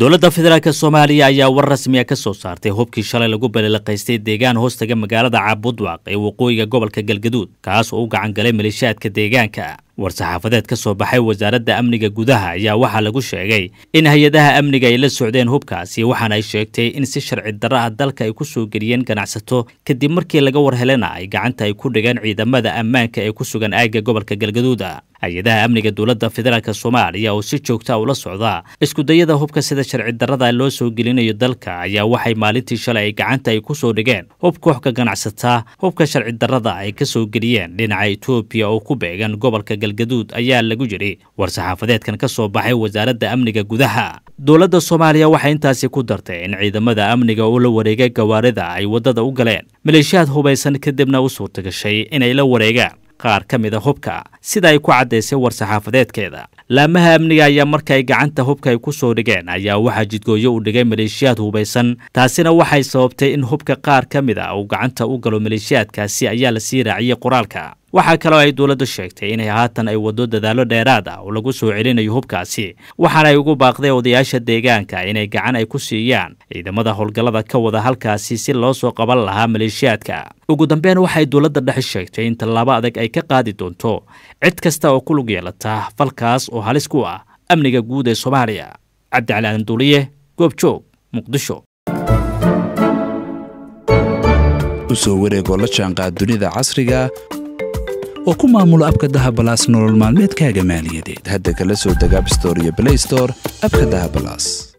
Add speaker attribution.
Speaker 1: dowladda federaalk soomaaliya ayaa war rasmiya ah ka soo saartay hubkii shalay lagu baliliqaystay deegaan hoostaga magaalada caabudwaaq ee waqooyiga gobolka galgaduud kaas oo u gacan galay malishaadka deegaanka war-saxaafadeed ka soo baxay wasaaradda amniga gudaha ayaa waxaa lagu sheegay in hay-adaha amniga ay la socdeen hubkaasi waxaana ay sheegtay in si sharci darro ah dalka ay ku soo geliyeen ganacsato kadib markii laga war helena ay gacanta ay ku dhigeen ciidamada ammaanka ee ku sugan aagga gobolka galgaduuda hay-adaha amniga dowladda federaalk soomaaliya oo si joogta ah ula socda iskudayada hubka sida sharci darrada loo soo gelinayo dalka ayaa waxay maalintii shalay ay gacanta ay ku soo dhigeen hub kooxka ganacsata hubka sharci darrada ay ka soo geliyeen dhinaca etoobiya oo ku beegan gobolka galgaduud ayaa lagu yidhi war-saxaafadeedkan ka soo baxay wasaaradda amniga gudaha dowladda soomaaliya waxay intaasi ku dartay in ciidamada amniga oo la wareegay gawaarida ay waddada u galeen maleeshiyaad hubaysan kadibna u suurtagashay inay la wareegaan qaar ka mid a hubka sida ay ku caddaysay war-saxaafadeedkeeda laamaha amniga ayaa markay gacanta hubka ay ku soo dhigeen ayaa waxaa jidgooyo u dhigay maleeshiyaad hubaysan taasina waxay sababtay in hubka qaar ka mid a uu gacanta u galo maleeshiyaadkaasi ayaa lasii raaciyey qoraalka waxaa kaloo ay dowladdu sheegtay inay haatan ay waddo dadaalo dheeraad ah oo lagu soo celinayo hubkaasi waxaana ay ugu baaqdeen odayaasha deegaanka inay gacan ay ku siiyaan ciidamada howlgallada ka wada halkaasi si loo soo qaban lahaa maleeshiyaadka ugu dambeen waxay dowladda dhex sheegtay in tallaabo adag ay ka qaadi doonto cid kasta oo ku lug yeelata falkaas oo halis ku ah amniga guud ee soomaaliya cabdicalaadin duuliye goobjoog muqdisho
Speaker 2: usoo wareegoo la jaanqaad dunida casriga oo ku maamulo abka dahabalaas nolol maalmeedkaaga maaliyadeed hadda kala soo deg abstor iyo store abka dahabalaas